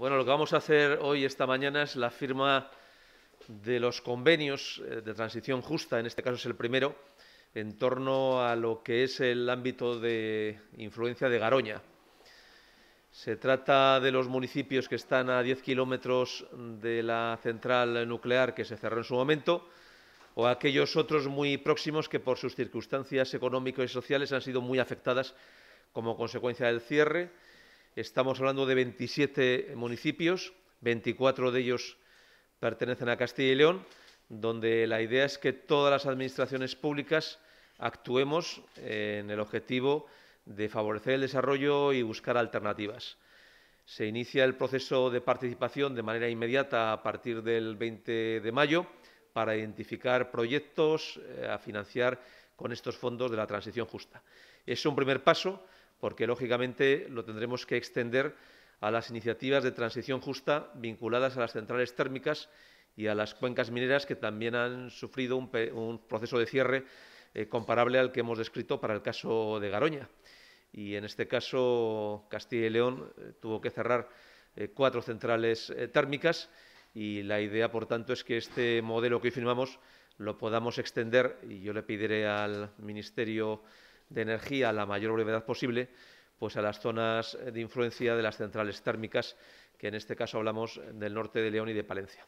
Bueno, lo que vamos a hacer hoy, esta mañana, es la firma de los convenios eh, de transición justa, en este caso es el primero, en torno a lo que es el ámbito de influencia de Garoña. Se trata de los municipios que están a diez kilómetros de la central nuclear que se cerró en su momento, o aquellos otros muy próximos que por sus circunstancias económicas y sociales han sido muy afectadas como consecuencia del cierre Estamos hablando de 27 municipios, 24 de ellos pertenecen a Castilla y León, donde la idea es que todas las administraciones públicas actuemos eh, en el objetivo de favorecer el desarrollo y buscar alternativas. Se inicia el proceso de participación de manera inmediata a partir del 20 de mayo para identificar proyectos eh, a financiar con estos fondos de la transición justa. Es un primer paso porque lógicamente lo tendremos que extender a las iniciativas de transición justa vinculadas a las centrales térmicas y a las cuencas mineras que también han sufrido un, proceso de cierre eh, comparable al que hemos descrito para el caso de Garoña. Y en este caso Castilla y León eh, tuvo que cerrar eh, cuatro centrales térmicas y la idea, por tanto, es que este modelo que hoy firmamos lo podamos extender y yo le pediré al Ministerio de energía a la mayor brevedad posible pues a las zonas de influencia de las centrales térmicas, que en este caso hablamos del norte de León y de Palencia.